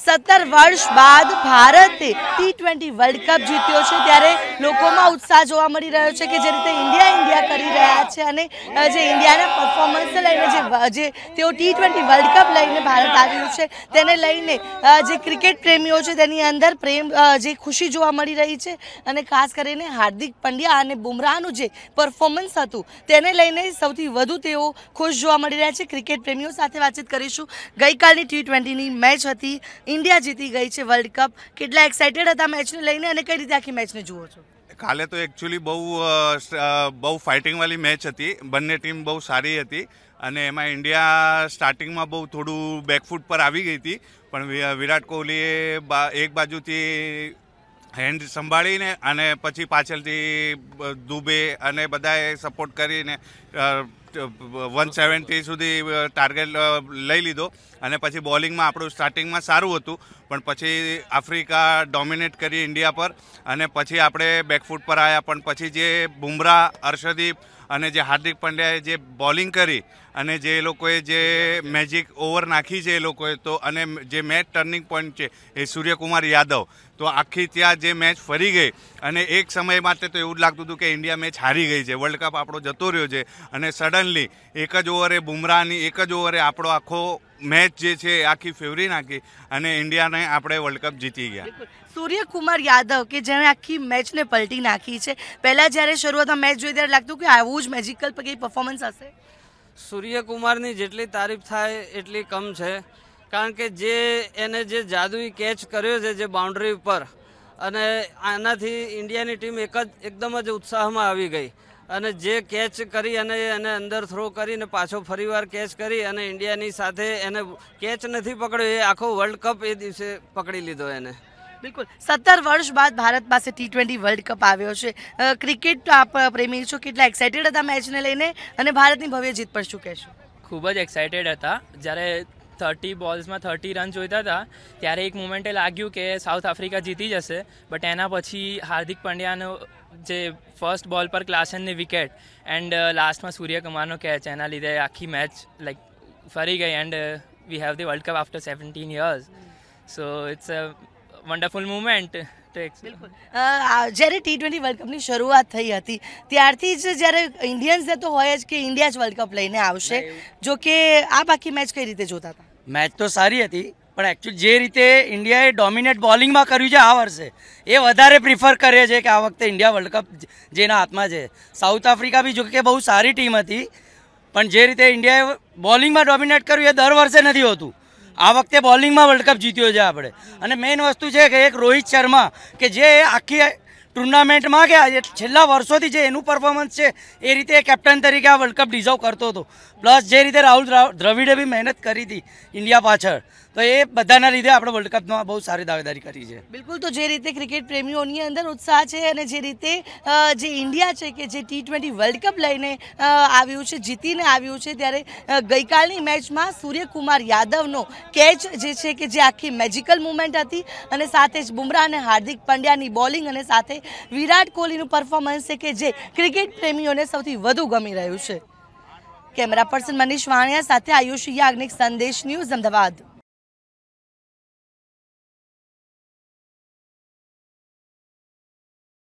સત્તર વર્ષ બાદ ભારતે ટી ટ્વેન્ટી વર્લ્ડ કપ જીત્યો છે ત્યારે લોકોમાં ઉત્સાહ જોવા મળી રહ્યો છે કે જે રીતે ઇન્ડિયા ઇન્ડિયા કરી રહ્યા છે અને જે ઇન્ડિયાના પરફોર્મન્સને લઈને જે તેઓ ટી ટ્વેન્ટી વર્લ્ડ કપ લઈને ભારત આવ્યું છે તેને લઈને જે ક્રિકેટ પ્રેમીઓ છે તેની અંદર પ્રેમ જે ખુશી જોવા મળી રહી છે અને ખાસ કરીને હાર્દિક પંડ્યા અને બુમરાહનું જે પરફોર્મન્સ હતું તેને લઈને સૌથી વધુ તેઓ ખુશ જોવા મળી રહ્યા છે ક્રિકેટ પ્રેમીઓ સાથે વાતચીત કરીશું ગઈકાલની ટી ટ્વેન્ટીની મેચ હતી ઇન્ડિયા જીતી ગઈ છે વર્લ્ડ કપ કેટલા એક્સાઇટેડ હતા મેચને લઈને અને કઈ રીતે આખી મેચને જુઓ છો કાલે તો એકચ્યુઅલી બહુ બહુ ફાઇટિંગવાળી મેચ હતી બંને ટીમ બહુ સારી હતી અને એમાં ઇન્ડિયા સ્ટાર્ટિંગમાં બહુ થોડું બેકફૂટ પર આવી ગઈ હતી પણ વિરાટ કોહલીએ એક બાજુથી હેન્ડ સંભાળીને અને પછી પાછળથી દુબે અને બધાએ સપોર્ટ કરીને વન સેવન્ટી uh, સુધી ટાર્ગેટ uh, uh, લઈ લીધો અને પછી બોલિંગમાં આપણું સ્ટાર્ટિંગમાં સારું હતું પણ પછી આફ્રિકા ડોમિનેટ કરી ઇન્ડિયા પર અને પછી આપણે બેકફૂટ પર આવ્યા પણ પછી જે બુમરા અર્ષદીપ અને જે હાર્દિક પંડ્યાએ જે બોલિંગ કરી અને જે લોકોએ જે મેજિક ઓવર નાખી છે એ લોકોએ તો અને જે મેચ ટર્નિંગ પોઈન્ટ છે એ સૂર્યકુમાર યાદવ તો આખી ત્યાં જે મેચ ફરી ગઈ અને એક સમય માટે તો એવું લાગતું હતું કે ઇન્ડિયા મેચ હારી ગઈ છે વર્લ્ડ કપ આપણો જતો રહ્યો છે અને સડનલી એક જ ઓવરે બુમરાહની એક જ ઓવરે આપણો આખો મેચ જે છે આખી ફેવરી નાખી અને ઇન્ડિયાને આપણે વર્લ્ડ કપ જીતી ગયા સૂર્યકુમાર યાદવ કે જેણે આખી મેચને પલટી નાખી છે પહેલાં જ્યારે શરૂઆતમાં મેચ જોઈ ત્યારે લાગતું કે આવું જ મેજિકલ કંઈ પરફોર્મન્સ હશે સૂર્યકુમારની જેટલી તારીફ થાય એટલી કમ છે કારણ કે જે એને જે જાદુઈ કેચ કર્યો છે જે બાઉન્ડ્રી ઉપર અને આનાથી ઇન્ડિયાની ટીમ એક જ એકદમ જ ઉત્સાહમાં આવી ગઈ અને જે કેચ કરી અને એને અંદર થ્રો કરીને પાછો ફરીવાર કેચ કરી અને ઇન્ડિયાની સાથે એને કેચ નથી પકડ્યો એ આખો વર્લ્ડ કપ એ દિવસે પકડી લીધો એને બિલકુલ સત્તર વર્ષ બાદ ભારત પાસે ટી ટ્વેન્ટી વર્લ્ડ કપ આવ્યો છે ક્રિકેટ તો આપ પ્રેમી છો કેટલા એક્સાઇટેડ હતા મેચને લઈને અને ભારતની ભવ્ય જીત પર શું કહેશો ખૂબ જ એક્સાઇટેડ હતા જ્યારે થર્ટી બોલ્સમાં થર્ટી રન જોઈતા હતા ત્યારે એક મોમેન્ટે લાગ્યું કે સાઉથ આફ્રિકા જીતી જશે બટ એના પછી હાર્દિક પંડ્યાનો જે ફર્સ્ટ બોલ પર ક્લાસનની વિકેટ એન્ડ લાસ્ટમાં સૂર્યકુમારનો કેચ એના લીધે આખી મેચ લાઈક ફરી ગઈ and we have the world cup after seventeen years so it's a wonderful moment જ્યારે ટી ટ્વેન્ટી વર્લ્ડ કપની શરૂઆત થઈ હતી ત્યારથી જ જ્યારે ઇન્ડિયન્સને તો હોય જ કે ઇન્ડિયા જ વર્લ્ડ કપ લઈને આવશે જો કે આ બાકી મેચ કઈ રીતે જોતા હતા મેચ તો સારી હતી પણ એકચ્યુઅલી જે રીતે ઇન્ડિયાએ ડોમિનેટ બોલિંગમાં કર્યું છે આ વર્ષે એ વધારે પ્રિફર કરે છે કે આ વખતે ઇન્ડિયા વર્લ્ડ કપ જેના હાથમાં છે સાઉથ આફ્રિકા બી જો કે બહુ સારી ટીમ હતી પણ જે રીતે ઇન્ડિયાએ બોલિંગમાં ડોમિનેટ કર્યું એ દર વર્ષે નથી હોતું આ વખતે બોલિંગમાં વર્લ્ડ કપ જીત્યો છે આપણે અને મેઇન વસ્તુ છે કે એક રોહિત શર્મા કે જે આખી ટુર્નામેન્ટમાં ગયા કે છેલ્લા વર્ષોથી જે એનું પરફોર્મન્સ છે એ રીતે કેપ્ટન તરીકે આ વર્લ્ડ કપ ડિઝર્વ કરતો હતો પ્લસ જે રીતે રાહુલ દ્રવિડે બી મહેનત કરી હતી ઇન્ડિયા પાછળ તો એ બધાના લીધે આપણે વર્લ્ડ કપમાં બહુ સારી દાવેદારી કરી છે બિલકુલ તો જે રીતે ક્રિકેટ પ્રેમીઓની અંદર ઉત્સાહ છે અને જે રીતે જે ઇન્ડિયા છે કે જે ટી ટ્વેન્ટી વર્લ્ડ કપ લઈને આવ્યું છે જીતીને આવ્યું છે ત્યારે ગઈકાલની મેચમાં સૂર્યકુમાર યાદવનો કેચ જે છે કે જે આખી મેજિકલ મુમેન્ટ હતી અને સાથે જ બુમરાહ અને હાર્દિક પંડ્યાની બોલિંગ અને સાથે વિરાટ કોહલીનું પરફોર્મન્સ છે કે જે ક્રિકેટ પ્રેમીઓને સૌથી વધુ ગમી રહ્યું છે કેમેરા પર્સન મનીષ વાણિયા સાથે આયુષ યાજ્ઞિક સંદેશ ન્યૂઝ અમદાવાદ